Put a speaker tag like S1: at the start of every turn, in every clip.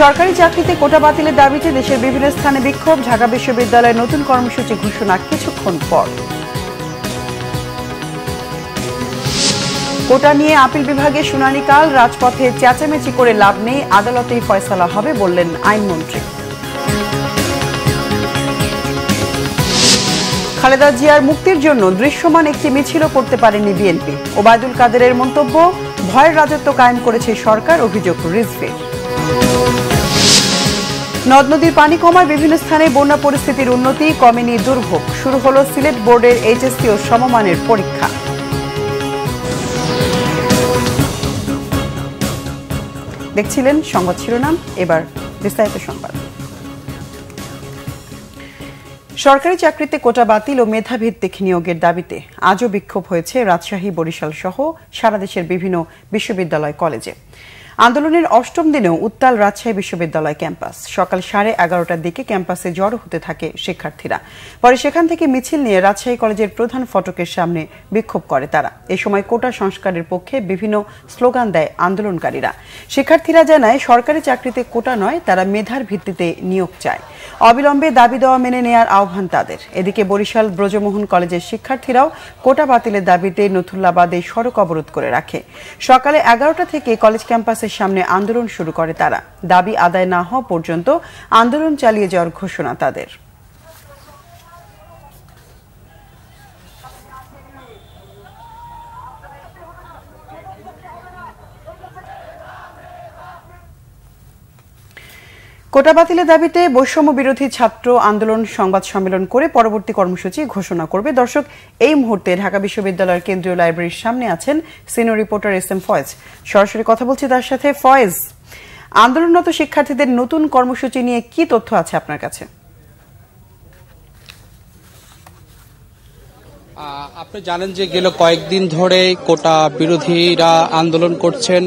S1: সরকারি চাকরিতে কোটা বাতিলের দাবিতে দেশের বিভিন্ন স্থানে বিক্ষোভ ঢাকা বিশ্ববিদ্যালয়ে নতুন কর্মসূচি ঘোষণা কিছুক্ষণ পর কোটা নিয়ে আপিল বিভাগে শুনানিকাল রাজপথে চেঁচামেচি করে লাভ নেই আদালতেই ফয়সলা হবে বললেন আইনমন্ত্রী খালেদা জিয়ার মুক্তির জন্য দৃশ্যমান একটি মিছিলও করতে পারেনি বিএনপি ওবায়দুল কাদেরের মন্তব্য ভয়ের রাজত্ব কায়েম করেছে সরকার অভিযোগ রিজভির নদ নদীর পানি কমায় বিভিন্ন স্থানে বন্যা পরিস্থিতির উন্নতি কমেনি দুর্ভোগ শুরু হল সিলেট বোর্ডের এইচএসসি ও সমমানের পরীক্ষা দেখছিলেন সংবাদ শিরোনাম এবার বিস্তারিত সংবাদ সরকারি চাকরিতে কোটা বাতিল ও মেধাভিত্তিক নিয়োগের দাবিতে আজও বিক্ষোভ হয়েছে রাজশাহী বরিশাল সহ সারা দেশের বিভিন্ন বিশ্ববিদ্যালয় কলেজে আন্দোলনের অষ্টম দিনেও উত্তাল রাজশাহী বিশ্ববিদ্যালয় ক্যাম্পাস সকাল সাড়ে এগারোটার দিকে ক্যাম্পাসে জড়ো হতে থাকে শিক্ষার্থীরা পরে সেখান থেকে মিছিল নিয়ে রাজশাহী কলেজের প্রধান ফটকের সামনে বিক্ষোভ করে তারা এ সময় কোটা সংস্কারের পক্ষে বিভিন্ন স্লোগান দেয় আন্দোলনকারীরা শিক্ষার্থীরা জানায় সরকারি চাকরিতে কোটা নয় তারা মেধার ভিত্তিতে নিয়োগ চায় অবিলম্বে দাবি দেওয়া মেনে নেয়ার আহ্বান তাদের এদিকে বরিশাল ব্রজমোহন কলেজের শিক্ষার্থীরাও কোটা বাতিলের দাবিতে নথুল্লাবাদে সড়ক অবরোধ করে রাখে সকালে এগারোটা থেকে কলেজ ক্যাম্পাসের সামনে আন্দোলন শুরু করে তারা দাবি আদায় না হওয়া পর্যন্ত আন্দোলন চালিয়ে যাওয়ার ঘোষণা তাদের কোটা বাতিলের দাবিতে বৈষম্য বিরোধী ছাত্র আন্দোলন সংবাদ সম্মেলন করে পরবর্তী কর্মসূচি ঘোষণা করবে দর্শক এই মুহূর্তে ঢাকা বিশ্ববিদ্যালয়ের কেন্দ্রীয় লাইব্রেরির সামনে আছেন senior reporter S M Foyez সরাসরি কথা বলছি তার সাথে ফয়েজ আন্দোলনরত শিক্ষার্থীদের নতুন কর্মসূচি নিয়ে কি তথ্য আছে আপনার কাছে
S2: আপনি জানেন যে গেল কয়েকদিন ধরে কোটা বিরোধীরা আন্দোলন করছেন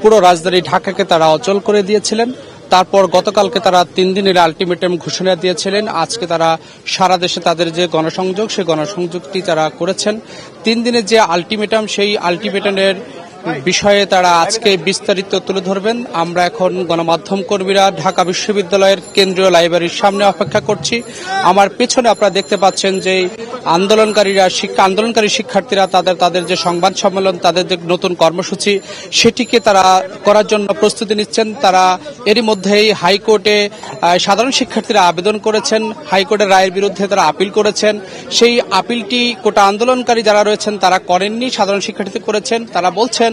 S2: পুরো রাজধানী ঢাকাকে তারা অচল করে দিয়েছিলেন তারপর গতকালকে তারা তিন দিনের আলটিমেটাম ঘোষণা দিয়েছিলেন আজকে তারা সারা দেশে তাদের যে গণসংযোগ সেই গণসংযোগটি তারা করেছেন তিন দিনের যে আলটিমেটাম সেই আলটিমেটামের বিষয়ে তারা আজকে বিস্তারিত তুলে ধরবেন আমরা এখন গণমাধ্যম কর্মীরা ঢাকা বিশ্ববিদ্যালয়ের কেন্দ্রীয় লাইব্রেরির সামনে অপেক্ষা করছি আমার পেছনে আপনারা দেখতে পাচ্ছেন যে আন্দোলনকারীরা শিক্ষা আন্দোলনকারী শিক্ষার্থীরা তাদের তাদের যে সংবাদ সম্মেলন তাদের যে নতুন কর্মসূচি সেটিকে তারা করার জন্য প্রস্তুতি নিচ্ছেন তারা এরই মধ্যেই হাইকোর্টে সাধারণ শিক্ষার্থীরা আবেদন করেছেন হাইকোর্টের রায়ের বিরুদ্ধে তারা আপিল করেছেন সেই আপিলটি কোটা আন্দোলনকারী যারা রয়েছেন তারা করেননি সাধারণ শিক্ষার্থী করেছেন তারা বলছেন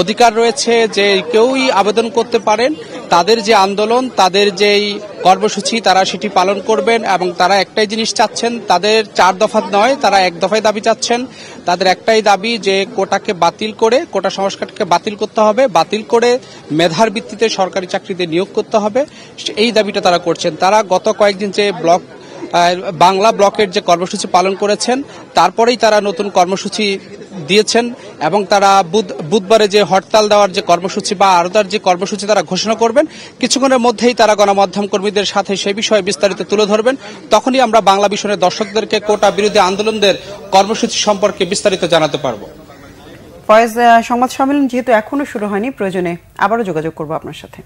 S2: অধিকার রয়েছে যে কেউই আবেদন করতে পারেন তাদের যে আন্দোলন তাদের যেই কর্মসূচি তারা সেটি পালন করবেন এবং তারা একটাই জিনিস চাচ্ছেন তাদের চার দফা নয় তারা এক দফায় দাবি চাচ্ছেন তাদের একটাই দাবি যে কোটাকে বাতিল করে কোটা সংস্কারকে বাতিল করতে হবে বাতিল করে মেধার ভিত্তিতে সরকারি চাকরিতে নিয়োগ করতে হবে এই দাবিটা তারা করছেন তারা গত কয়েকদিন যে ব্লক বাংলা ব্লকের যে কর্মসূচি পালন করেছেন তারপরেই তারা নতুন কর্মসূচি দিয়েছেন এবং তারা বুধবারে যে হরতাল দেওয়ার যে কর্মসূচি বা আরও যে কর্মসূচি তারা ঘোষণা করবেন কিছুক্ষণের মধ্যেই তারা গণমাধ্যম কর্মীদের সাথে সেই বিষয়ে বিস্তারিত তুলে ধরবেন তখনই আমরা বাংলা বিষয়ের দর্শকদেরকে কোটা বিরোধী আন্দোলনদের কর্মসূচি সম্পর্কে বিস্তারিত জানাতে পারব
S1: ফয়েজ সংবাদ সম্মেলন যেহেতু এখনো শুরু হয়নি প্রয়োজনে আবারও যোগাযোগ করব আপনার সাথে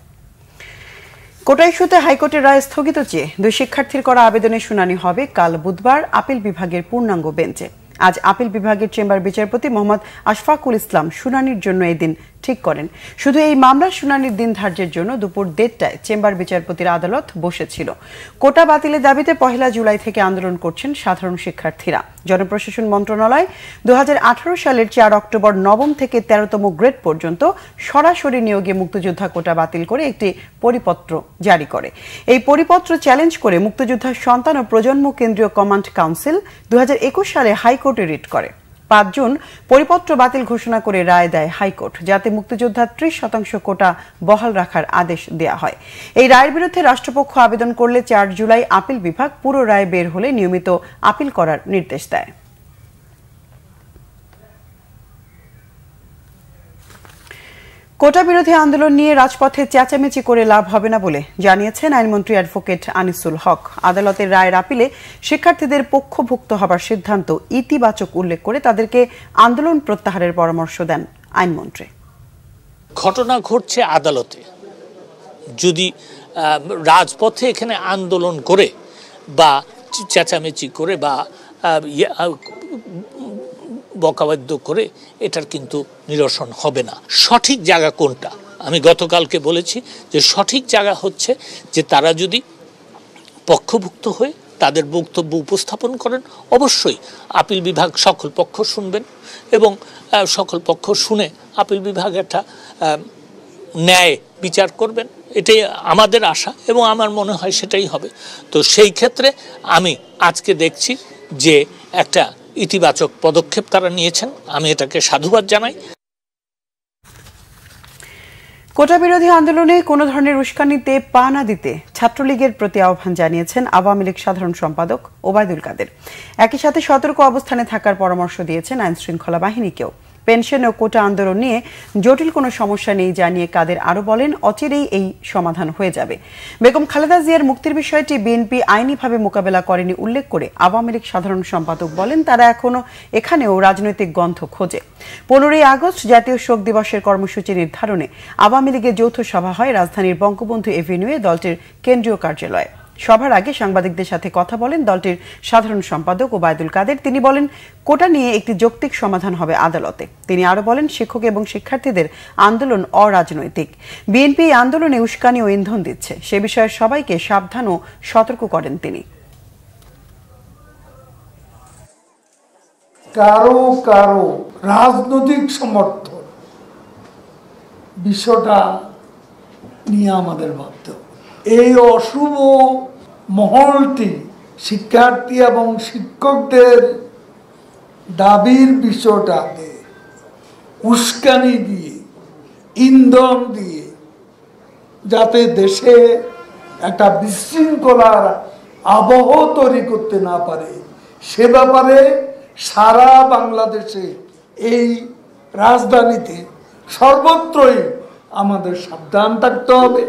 S1: কোটা ইস্যুতে হাইকোর্টের রায় স্থগিত চেয়ে দুই শিক্ষার্থীর করা আবেদনের শুনানি হবে কাল বুধবার আপিল বিভাগের পূর্ণাঙ্গ বেঞ্চে আজ আপিল বিভাগের চেম্বার বিচারপতি মোহাম্মদ আশফাকুল ইসলাম শুনানির জন্য এদিন ঠিক করেন শুধু এই মামলার শুনানির দিন ধার্যের জন্য দুপুর দেড়টায় চেম্বার বিচারপতির আদালত বসেছিল কোটা বাতিলের দাবিতে পহেলা জুলাই থেকে আন্দোলন করছেন সাধারণ শিক্ষার্থীরা জনপ্রশাসন মন্ত্রণালয় দু সালের চার অক্টোবর নবম থেকে তেরোতম গ্রেড পর্যন্ত সরাসরি নিয়োগে মুক্তিযোদ্ধা কোটা বাতিল করে একটি পরিপত্র জারি করে এই পরিপত্র চ্যালেঞ্জ করে মুক্তিযোদ্ধার সন্তান ও প্রজন্ম কেন্দ্রীয় কমান্ড কাউন্সিল দু সালে হাইকোর্টে রিট করে পাঁচ জুন পরিপত্র বাতিল ঘোষণা করে রায় দেয় হাইকোর্ট যাতে মুক্তিযোদ্ধার ত্রিশ শতাংশ কোটা বহাল রাখার আদেশ দেয়া হয় এই রায়ের বিরুদ্ধে রাষ্ট্রপক্ষ আবেদন করলে চার জুলাই আপিল বিভাগ পুরো রায় বের হলে নিয়মিত আপিল করার নির্দেশ দেয় কোটা বিরোধী আন্দোলন নিয়ে রাজপথে চেঁচামেচি করে লাভ হবে না বলে জানিয়েছেন আইনমন্ত্রী অ্যাডভোকেট আনিসুল হক আদালতের রায়ের আপিলে শিক্ষার্থীদের পক্ষভুক্ত হবার সিদ্ধান্ত ইতিবাচক উল্লেখ করে তাদেরকে আন্দোলন প্রত্যাহারের পরামর্শ দেন আইনমন্ত্রী
S3: ঘটনা ঘটছে আদালতে যদি রাজপথে এখানে আন্দোলন করে বা চেঁচামেচি করে বা ইয়ে, বকাবাদ্য করে এটার কিন্তু নিরসন হবে না সঠিক জায়গা কোনটা আমি গতকালকে বলেছি যে সঠিক জায়গা হচ্ছে যে তারা যদি পক্ষভুক্ত হয়ে তাদের বক্তব্য উপস্থাপন করেন অবশ্যই আপিল বিভাগ সকল পক্ষ শুনবেন এবং সকল পক্ষ শুনে আপিল বিভাগ একটা ন্যায় বিচার করবেন এটাই আমাদের আশা এবং আমার মনে হয় সেটাই হবে তো সেই ক্ষেত্রে আমি আজকে দেখছি যে একটা ইতিবাচক পদক্ষেপ তারা নিয়েছেন আমি এটাকে সাধুবাদ জানাই
S1: কোটা বিরোধী আন্দোলনে কোনো ধরনের উস্কানিতে পা না দিতে ছাত্রলীগের প্রতি আহ্বান জানিয়েছেন আওয়ামী লীগ সাধারণ সম্পাদক ওবায়দুল কাদের একই সাথে সতর্ক অবস্থানে থাকার পরামর্শ দিয়েছেন আইন শৃঙ্খলা বাহিনীকেও পেনশন ও কোটা আন্দোলন নিয়ে জটিল কোনো সমস্যা নেই জানিয়ে কাদের আরো বলেন অচিরেই এই সমাধান হয়ে যাবে বেগম খালেদা জিয়ার মুক্তির বিষয়টি বিএনপি আইনিভাবে মোকাবেলা করেনি উল্লেখ করে আওয়ামী লীগ সাধারণ সম্পাদক বলেন তারা এখনও এখানেও রাজনৈতিক গন্ধ খোঁজে পনেরোই আগস্ট জাতীয় শোক দিবসের কর্মসূচি নির্ধারণে আওয়ামী লীগের যৌথ সভা হয় রাজধানীর বঙ্গবন্ধু এভিনিউয়ে দলটির কেন্দ্রীয় কার্যালয়ে সভার আগে সাংবাদিকদের সাথে কথা বলেন দলটির সাধারণ সম্পাদক ওবায়দুল কাদের তিনি বলেন কোটা নিয়ে একটি যৌক্তিক সমাধান হবে আদালতে তিনি আরো বলেন শিক্ষক এবং শিক্ষার্থীদের আন্দোলন অরাজনৈতিক বিএনপি আন্দোলনে উস্কানি ও ইন্ধন দিচ্ছে সে বিষয়ে সবাইকে সাবধান ও সতর্ক করেন তিনি
S2: কারো কারো রাজনৈতিক সমর্থন বিষয়টা নিয়ে আমাদের ভাব এই অশুভ মহলটি শিক্ষার্থী এবং শিক্ষকদের দাবির বিষয়টাকে উস্কানি দিয়ে ইন্ধন দিয়ে যাতে দেশে একটা বিশৃঙ্খলার আবহ তৈরি করতে না পারে সে ব্যাপারে সারা বাংলাদেশে এই রাজধানীতে সর্বত্রই আমাদের সাবধান থাকতে হবে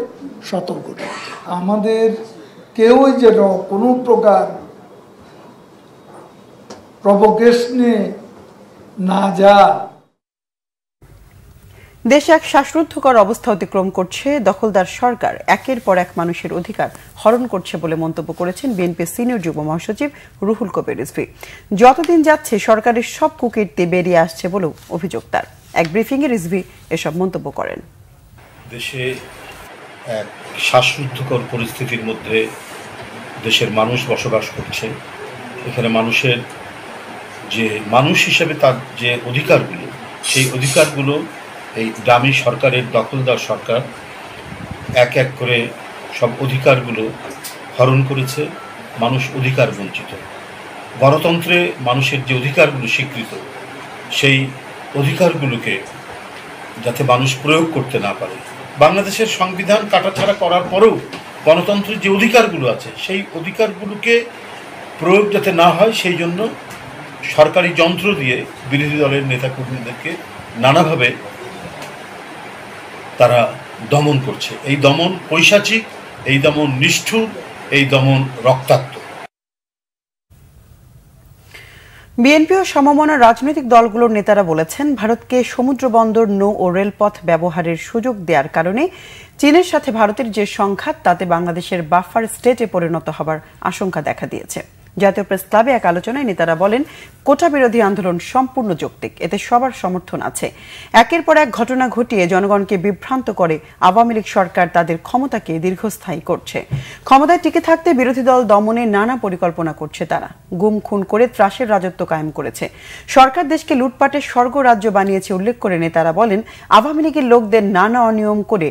S2: সতর্ক আমাদের কেউ যেন কোনো প্রকার প্রভোকেশনে না যা
S1: দেশে এক শ্বাসরুদ্ধকর অবস্থা অতিক্রম করছে দখলদার সরকার একের পর এক মানুষের অধিকার হরণ করছে বলে মন্তব্য করেছেন বিএনপি সিনিয়র যুব মহাসচিব রুহুল কবির রিজভি যতদিন যাচ্ছে সরকারের সব কুকীর্তি বেরিয়ে আসছে বলেও অভিযোগ তার এক ব্রিফিংয়ে রিজভি এসব মন্তব্য করেন
S2: দেশে এক শ্বাসরুদ্ধকর পরিস্থিতির মধ্যে দেশের মানুষ বসবাস করছে এখানে মানুষের যে মানুষ হিসেবে তার যে অধিকারগুলো সেই অধিকারগুলো এই দামি সরকারের দখলদার সরকার এক এক করে সব অধিকারগুলো হরণ করেছে মানুষ অধিকার বঞ্চিত গণতন্ত্রে মানুষের যে অধিকারগুলো স্বীকৃত সেই অধিকারগুলোকে যাতে মানুষ প্রয়োগ করতে না পারে বাংলাদেশের সংবিধান কাটাছাড়া করার পরেও গণতন্ত্রের যে অধিকারগুলো আছে সেই অধিকারগুলোকে প্রয়োগ যাতে না হয় সেই জন্য সরকারি যন্ত্র দিয়ে বিরোধী দলের নেতাকর্মীদেরকে নানাভাবে তারা দমন করছে এই দমন পৈশাচিক এই দমন নিষ্ঠুর এই দমন রক্তাক্ত
S1: বিএনপি ও সমমনা রাজনৈতিক দলগুলোর নেতারা বলেছেন ভারতকে সমুদ্র বন্দর নৌ ও রেলপথ ব্যবহারের সুযোগ দেওয়ার কারণে চীনের সাথে ভারতের যে সংঘাত তাতে বাংলাদেশের বাফার স্টেটে পরিণত হবার আশঙ্কা দেখা দিয়েছে জাতীয় প্রেস ক্লাবে এক আলোচনায় নেতারা বলেন কোটা বিরোধী আন্দোলন সম্পূর্ণ যৌক্তিক এতে সবার সমর্থন আছে একের পর এক ঘটনা ঘটিয়ে জনগণকে বিভ্রান্ত করে আওয়ামী লীগ সরকার তাদের ক্ষমতাকে দীর্ঘস্থায়ী করছে ক্ষমতায় টিকে থাকতে বিরোধী দল দমনে নানা পরিকল্পনা করছে তারা গুম খুন করে ত্রাসের রাজত্ব কায়েম করেছে সরকার দেশকে লুটপাটের স্বর্গ রাজ্য বানিয়েছে উল্লেখ করে নেতারা বলেন আওয়ামী লীগের লোকদের নানা অনিয়ম করে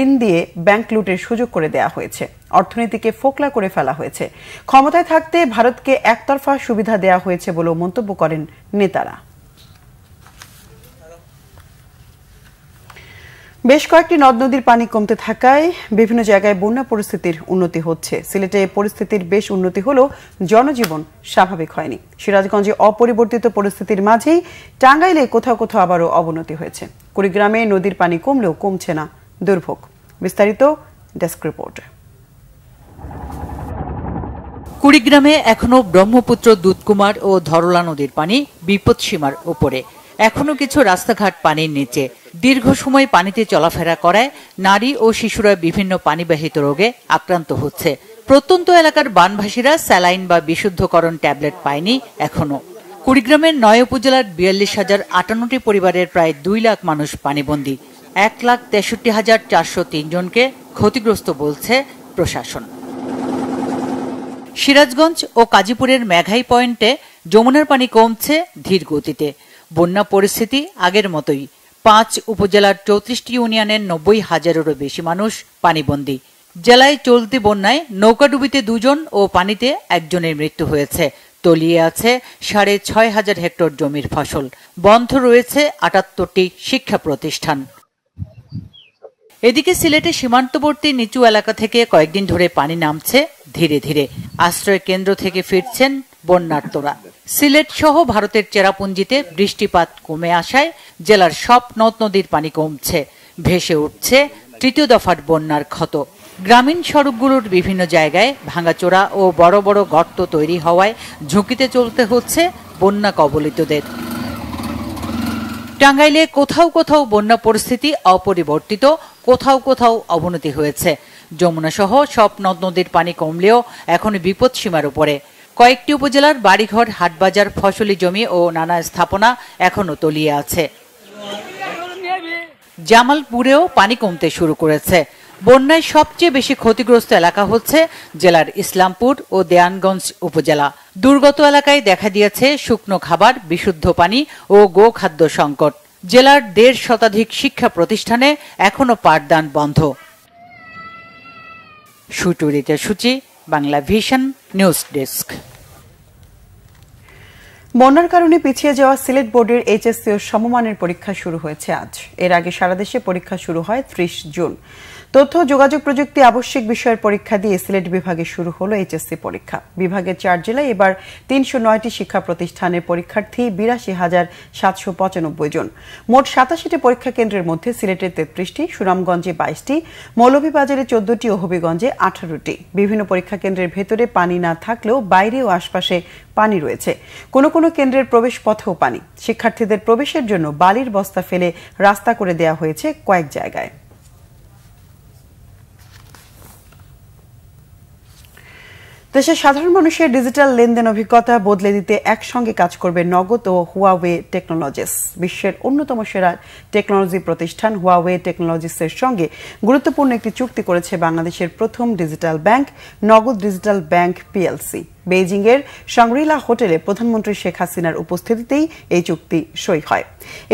S1: ঋণ দিয়ে ব্যাংক লুটের সুযোগ করে দেয়া হয়েছে অর্থনীতিকে ফোকলা করে ফেলা হয়েছে ক্ষমতায় থাকতে ভারতকে একতরফা সুবিধা দেয়া হয়েছে বলেও মন্তব্য মন্তব্য করেন নেতারা বেশ কয়েকটি নদ নদীর পানি কমতে থাকায় বিভিন্ন জায়গায় বন্যা পরিস্থিতির উন্নতি হচ্ছে সিলেটে পরিস্থিতির বেশ উন্নতি হলেও জনজীবন স্বাভাবিক হয়নি সিরাজগঞ্জে অপরিবর্তিত পরিস্থিতির মাঝেই টাঙ্গাইলে কোথাও কোথাও আবারও অবনতি হয়েছে কুড়িগ্রামে নদীর পানি কমলেও কমছে না দুর্ভোগ বিস্তারিত
S4: ডেস্ক রিপোর্টে কুড়িগ্রামে এখনও ব্রহ্মপুত্র দুধকুমার ও ধরলা নদীর পানি বিপদসীমার ওপরে এখনও কিছু রাস্তাঘাট পানির নিচে দীর্ঘ সময় পানিতে চলাফেরা করায় নারী ও শিশুরা বিভিন্ন পানিবাহিত রোগে আক্রান্ত হচ্ছে প্রত্যন্ত এলাকার বানভাসীরা স্যালাইন বা বিশুদ্ধকরণ ট্যাবলেট পায়নি এখনও কুড়িগ্রামের নয় উপজেলার বিয়াল্লিশ হাজার আটান্নটি পরিবারের প্রায় দুই লাখ মানুষ পানিবন্দী এক লাখ তেষট্টি হাজার চারশো তিনজনকে ক্ষতিগ্রস্ত বলছে প্রশাসন সিরাজগঞ্জ ও কাজীপুরের মেঘাই পয়েন্টে যমুনার পানি কমছে ধীর গতিতে বন্যা পরিস্থিতি আগের মতোই পাঁচ উপজেলার চৌত্রিশটি ইউনিয়নের নব্বই হাজারেরও বেশি মানুষ পানিবন্দী জেলায় চলতি বন্যায় নৌকাডুবিতে দুজন ও পানিতে একজনের মৃত্যু হয়েছে তলিয়ে আছে সাড়ে ছয় হাজার হেক্টর জমির ফসল বন্ধ রয়েছে আটাত্তরটি শিক্ষা প্রতিষ্ঠান এদিকে সিলেটে সীমান্তবর্তী নিচু এলাকা থেকে কয়েকদিন ধরে পানি নামছে ধীরে ধীরে আশ্রয় কেন্দ্র থেকে ফিরছেন বন্যার্তরা সিলেট সহ ভারতের চেরাপুঞ্জিতে বৃষ্টিপাত কমে আসায় জেলার সব নদ নদীর পানি কমছে ভেসে উঠছে তৃতীয় দফার বন্যার ক্ষত গ্রামীণ সড়কগুলোর বিভিন্ন জায়গায় ভাঙাচোরা ও বড় বড় গর্ত তৈরি হওয়ায় ঝুঁকিতে চলতে হচ্ছে বন্যা কবলিতদের টাঙ্গাইলে কোথাও কোথাও বন্যা পরিস্থিতি অপরিবর্তিত কোথাও কোথাও অবনতি হয়েছে যমুনা সহ সব নদ নদীর পানি কমলেও এখন বিপদ সীমার উপরে কয়েকটি উপজেলার বাড়িঘর হাটবাজার ফসলি জমি ও নানা স্থাপনা এখনও তলিয়ে আছে জামালপুরেও পানি কমতে শুরু করেছে বন্যায় সবচেয়ে বেশি ক্ষতিগ্রস্ত এলাকা হচ্ছে জেলার ইসলামপুর ও দেয়ানগঞ্জ উপজেলা দুর্গত এলাকায় দেখা দিয়েছে শুকনো খাবার বিশুদ্ধ পানি ও গো খাদ্য সংকট জেলার দেড় শতাধিক শিক্ষা প্রতিষ্ঠানে এখনও পাঠদান বন্ধ সুচরিতা সূচি বাংলা ভিশন নিউজ ডেস্ক বন্যার কারণে পিছিয়ে যাওয়া সিলেট বোর্ডের এইচএসসি ও সমমানের
S1: পরীক্ষা শুরু হয়েছে আজ এর আগে সারা দেশে পরীক্ষা শুরু হয় ত্রিশ জুন তথ্য যোগাযোগ প্রযুক্তি আবশ্যিক বিষয়ের পরীক্ষা দিয়ে সিলেট বিভাগে শুরু হলো এইচএসসি পরীক্ষা বিভাগের চার জেলায় এবার তিনশো নয়টি শিক্ষা প্রতিষ্ঠানের পরীক্ষার্থী বিরাশি হাজার সাতশো পঁচানব্বই জন মোট সাতাশিটি পরীক্ষা কেন্দ্রের মধ্যে সিলেটের তেত্রিশটি সুনামগঞ্জে বাইশটি মৌলভীবাজারে চোদ্দটি ও হবিগঞ্জে আঠারোটি বিভিন্ন পরীক্ষা কেন্দ্রের ভেতরে পানি না থাকলেও বাইরে ও আশপাশে পানি রয়েছে কোন কোন কেন্দ্রের প্রবেশ পথেও পানি শিক্ষার্থীদের প্রবেশের জন্য বালির বস্তা ফেলে রাস্তা করে দেয়া হয়েছে কয়েক জায়গায় দেশের সাধারণ মানুষের ডিজিটাল লেনদেন অভিজ্ঞতা বদলে দিতে একসঙ্গে কাজ করবে নগদ ও হুয়াওয়ে টেকনোলজিস বিশ্বের অন্যতম সেরা টেকনোলজি প্রতিষ্ঠান হুয়াওয়ে টেকনোলজিসের সঙ্গে গুরুত্বপূর্ণ একটি চুক্তি করেছে বাংলাদেশের প্রথম digital bank Nagad digital bank PLC বেইজিংয়ের সাংরিলা হোটেলে প্রধানমন্ত্রী শেখ হাসিনার উপস্থিতিতেই এই চুক্তি সই হয়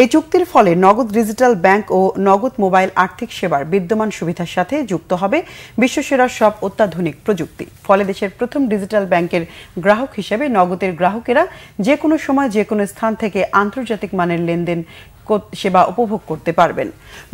S1: এই চুক্তির ফলে নগদ ডিজিটাল ব্যাংক ও নগদ মোবাইল আর্থিক সেবার বিদ্যমান সুবিধার সাথে যুক্ত হবে বিশ্বসেরার সব অত্যাধুনিক প্রযুক্তি ফলে দেশের প্রথম ডিজিটাল ব্যাংকের গ্রাহক হিসেবে নগদের গ্রাহকেরা যে কোনো সময় যে কোনো স্থান থেকে আন্তর্জাতিক মানের লেনদেন সেবা উপভোগ করতে পারবেন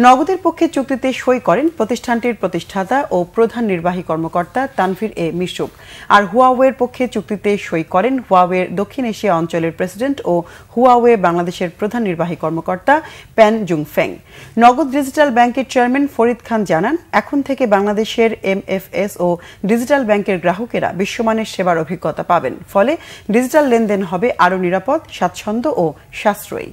S1: নগদের পক্ষে চুক্তিতে সই করেন প্রতিষ্ঠানটির প্রতিষ্ঠাতা ও প্রধান নির্বাহী কর্মকর্তা তানভীর এ মিশুক আর হুয়াওয়ের পক্ষে চুক্তিতে সই করেন হুয়াওয়ের দক্ষিণ এশিয়া অঞ্চলের প্রেসিডেন্ট ও হুয়াওয়ে বাংলাদেশের প্রধান নির্বাহী কর্মকর্তা প্যান ফেং নগদ ডিজিটাল ব্যাংকের চেয়ারম্যান ফরিদ খান জানান এখন থেকে বাংলাদেশের এমএফএস ও ডিজিটাল ব্যাংকের গ্রাহকেরা বিশ্বমানের সেবার অভিজ্ঞতা পাবেন ফলে ডিজিটাল লেনদেন হবে আরও নিরাপদ স্বাচ্ছন্দ্য ও সাশ্রয়ী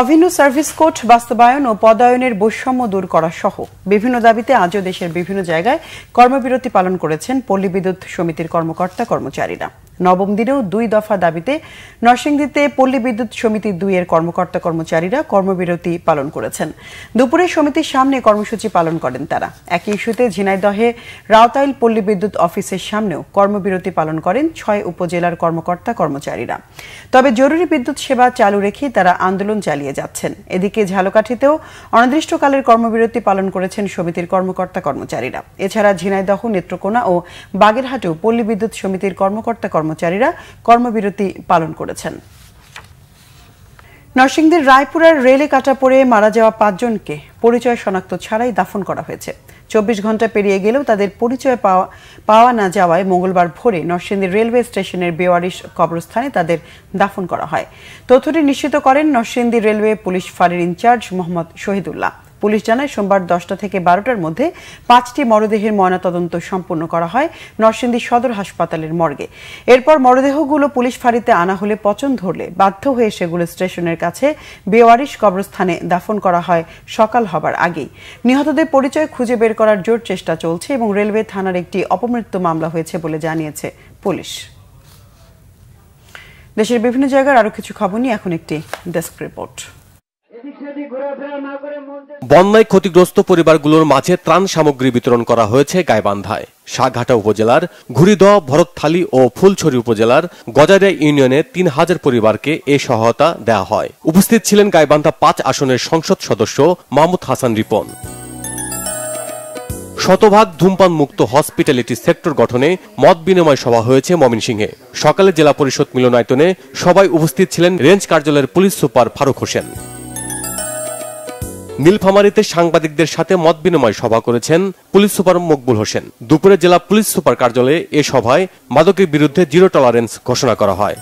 S1: অভিন্ন সার্ভিস কোড বাস্তবায়ন ও পদায়নের বৈষম্য দূর করা সহ বিভিন্ন দাবিতে আজও দেশের বিভিন্ন জায়গায় কর্মবিরতি পালন করেছেন পল্লী বিদ্যুৎ সমিতির কর্মকর্তা কর্মচারীরা নবম দিনেও দুই দফা দাবিতে নরসিংদীতে পল্লী বিদ্যুৎ সমিতি এর কর্মকর্তা কর্মচারীরা কর্মবিরতি পালন করেছেন দুপুরে সমিতির সামনে কর্মসূচি পালন করেন তারা একই ইস্যুতে ঝিনাইদহে রাওতাইল পল্লী বিদ্যুৎ অফিসের সামনেও কর্মবিরতি পালন করেন ছয় উপজেলার কর্মকর্তা কর্মচারীরা তবে জরুরি বিদ্যুৎ সেবা চালু রেখেই তারা আন্দোলন চালিয়ে যাচ্ছেন এদিকে ঝালকাঠিতেও অনির্দিষ্টকালের কর্মবিরতি পালন করেছেন সমিতির কর্মকর্তা কর্মচারীরা এছাড়া ঝিনাইদহ নেত্রকোনা ও বাগেরহাটেও পল্লী বিদ্যুৎ সমিতির কর্মকর্তা কর্ম কর্মচারীরা কর্মবিরতি পালন করেছেন নরসিংদীর রায়পুরার রেলে কাটা পড়ে মারা যাওয়া পাঁচজনকে পরিচয় শনাক্ত ছাড়াই দাফন করা হয়েছে চব্বিশ ঘন্টা পেরিয়ে গেলেও তাদের পরিচয় পাওয়া পাওয়া না যাওয়ায় মঙ্গলবার ভোরে নরসিংদীর রেলওয়ে স্টেশনের বেওয়ারিশ কবরস্থানে তাদের দাফন করা হয় তথ্যটি নিশ্চিত করেন নরসিংদী রেলওয়ে পুলিশ ফাঁড়ির ইনচার্জ মোহাম্মদ শহীদুল্লাহ পুলিশ জানায় সোমবার দশটা থেকে বারোটার মধ্যে পাঁচটি মরদেহের ময়নাতদন্ত সম্পন্ন করা হয় নরসিংদী সদর হাসপাতালের মর্গে এরপর মরদেহগুলো পুলিশ ফাঁড়িতে আনা হলে পচন ধরলে বাধ্য হয়ে সেগুলো স্টেশনের কাছে বেওয়ারিশ কবরস্থানে দাফন করা হয় সকাল হবার আগেই নিহতদের পরিচয় খুঁজে বের করার জোর চেষ্টা চলছে এবং রেলওয়ে থানার একটি অপমৃত্যু মামলা হয়েছে বলে জানিয়েছে পুলিশ দেশের বিভিন্ন জায়গার আরও কিছু খবর নিয়ে এখন একটি ডেস্ক রিপোর্ট
S3: বন্যায় ক্ষতিগ্রস্ত পরিবারগুলোর মাঝে ত্রাণ সামগ্রী বিতরণ করা হয়েছে গাইবান্ধায় সাঘাটা উপজেলার ঘুরিদহ ভরতথালি ও ফুলছড়ি উপজেলার গজারিয়া ইউনিয়নে তিন হাজার পরিবারকে এ সহায়তা দেয়া হয় উপস্থিত ছিলেন গাইবান্ধা পাঁচ আসনের সংসদ সদস্য মাহমুদ হাসান রিপন শতভাগ ধূমপান মুক্ত হসপিটালিটি সেক্টর গঠনে মত বিনিময় সভা হয়েছে ময়মনসিংহে সকালে জেলা পরিষদ মিলনায়তনে সবাই উপস্থিত ছিলেন রেঞ্জ কার্যালয়ের পুলিশ সুপার ফারুক হোসেন নীলফামারীতে সাংবাদিকদের সাথে মত বিনিময় সভা করেছেন পুলিশ সুপার মকবুল হোসেন দুপুরে জেলা পুলিশ সুপার কার্যালয়ে এ সভায় মাদকের বিরুদ্ধে জিরো টলারেন্স ঘোষণা করা হয়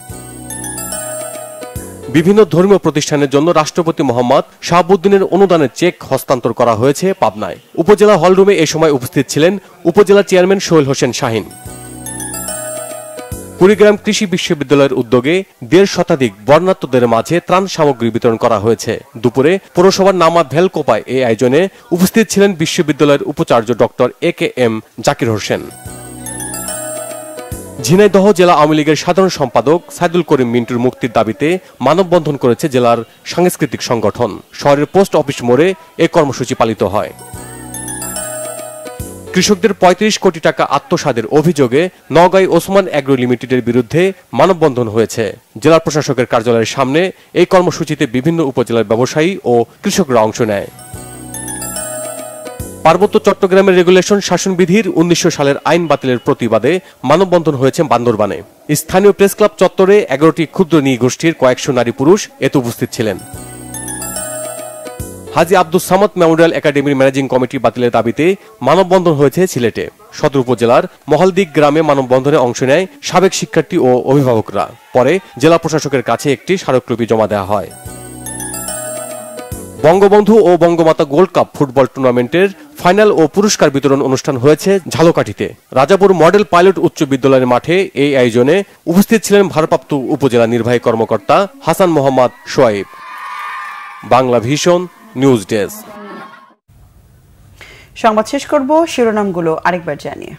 S3: বিভিন্ন ধর্মীয় প্রতিষ্ঠানের জন্য রাষ্ট্রপতি মোহাম্মদ শাহাবুদ্দিনের অনুদানের চেক হস্তান্তর করা হয়েছে পাবনায় উপজেলা হলরুমে এ সময় উপস্থিত ছিলেন উপজেলা চেয়ারম্যান সোহেল হোসেন শাহিন কুড়িগ্রাম কৃষি বিশ্ববিদ্যালয়ের উদ্যোগে দেড় শতাধিক বর্ণাত্মদের মাঝে ত্রাণ সামগ্রী বিতরণ করা হয়েছে দুপুরে পৌরসভার নামা ভেলকোপায় এই আয়োজনে উপস্থিত ছিলেন বিশ্ববিদ্যালয়ের উপাচার্য doctor A K M Zakir Hossain Jhenaidah জেলা আওয়ামী লীগের সাধারণ সম্পাদক সাইদুল করিম মিন্টুর মুক্তির দাবিতে মানববন্ধন করেছে জেলার সাংস্কৃতিক সংগঠন শহরের পোস্ট অফিস মোড়ে এ কর্মসূচি পালিত হয় কৃষকদের ৩৫ কোটি টাকা আত্মসাদের অভিযোগে নওগাঁয় ওসমান অ্যাগ্রো লিমিটেডের বিরুদ্ধে মানববন্ধন হয়েছে জেলা প্রশাসকের কার্যালয়ের সামনে এই কর্মসূচিতে বিভিন্ন উপজেলার ব্যবসায়ী ও কৃষকরা অংশ নেয় পার্বত্য চট্টগ্রামের রেগুলেশন শাসনবিধির উনিশশো সালের আইন বাতিলের প্রতিবাদে মানববন্ধন হয়েছে বান্দরবানে স্থানীয় প্রেস ক্লাব চত্বরে এগারোটি ক্ষুদ্র গোষ্ঠীর কয়েকশো নারী পুরুষ এতে উপস্থিত ছিলেন হাজি আব্দুল সামাদ মেমোরিয়াল একাডেমির ম্যানেজিং কমিটি বাতিলের দাবিতে মানববন্ধন হয়েছে সিলেটে সদর উপজেলার মহালদিক গ্রামে মানববন্ধনে অংশ নেয় সাবেক শিক্ষার্থী ও অভিভাবকরা পরে জেলা প্রশাসকের কাছে একটি স্মারকলিপি জমা দেওয়া হয় বঙ্গবন্ধু ও বঙ্গমাতা গোল্ড কাপ ফুটবল টুর্নামেন্টের ফাইনাল ও পুরস্কার বিতরণ অনুষ্ঠান হয়েছে ঝালকাঠিতে রাজাপুর মডেল পাইলট উচ্চ বিদ্যালয়ের মাঠে এই আয়োজনে উপস্থিত ছিলেন ভারপ্রাপ্ত উপজেলা নির্বাহী কর্মকর্তা হাসান মোহাম্মদ শোয়েব বাংলা ভীষণ নিউজ ডেস্ক
S1: সংবাদ শেষ করব শিরোনামগুলো আরেকবার জানিয়ে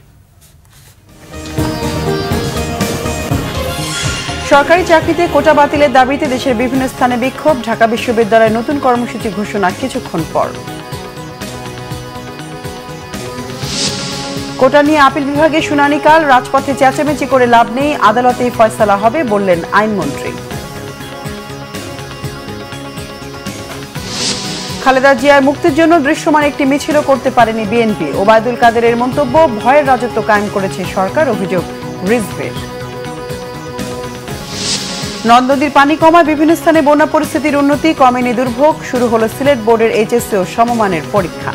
S1: সরকারি চাকরিতে কোটা বাতিলের দাবিতে দেশের বিভিন্ন স্থানে বিক্ষোভ ঢাকা বিশ্ববিদ্যালয়ে নতুন কর্মসূচি ঘোষণা কিছুক্ষণ পর কোটা নিয়ে আপিল বিভাগে শুনানিকাল রাজপথে চেঁচামেচি করে লাভ নেই আদালতেই ফয়সলা হবে বললেন আইনমন্ত্রী খালেদা জিয়ার মুক্তির জন্য দৃশ্যমান একটি মিছিল করতে পারেনি বিএনপি ওবায়দুল কাদেরের মন্তব্য ভয়ের রাজত্ব কায়েম করেছে সরকার অভিযোগ রিজভের নদ নদীর পানি কমায় বিভিন্ন স্থানে বন্যা পরিস্থিতির উন্নতি কমেনি দুর্ভোগ শুরু হল সিলেট বোর্ডের এইচএসসি ও সমমানের পরীক্ষা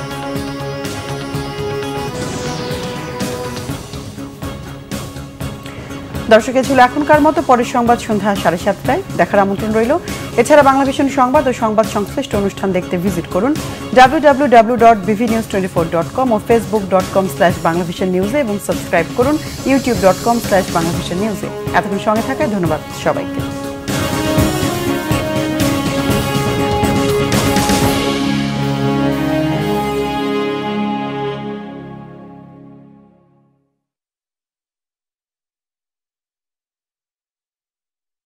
S1: দর্শকের ছিল এখনকার মতো পরের সংবাদ সন্ধ্যা সাড়ে সাতটায় দেখার আমন্ত্রণ রইল এছাড়া বাংলা ভীষণ সংবাদ ও সংবাদ সংশ্লিষ্ট অনুষ্ঠান দেখতে ভিজিট করুন W dot news four dot com ও Facebook dot com slash Bangla নিউজে এবং সাবস্ক্রাইব করুন YouTube dot com slash Bangla নিউজে এতক্ষণ সঙ্গে থাকায় ধন্যবাদ সবাইকে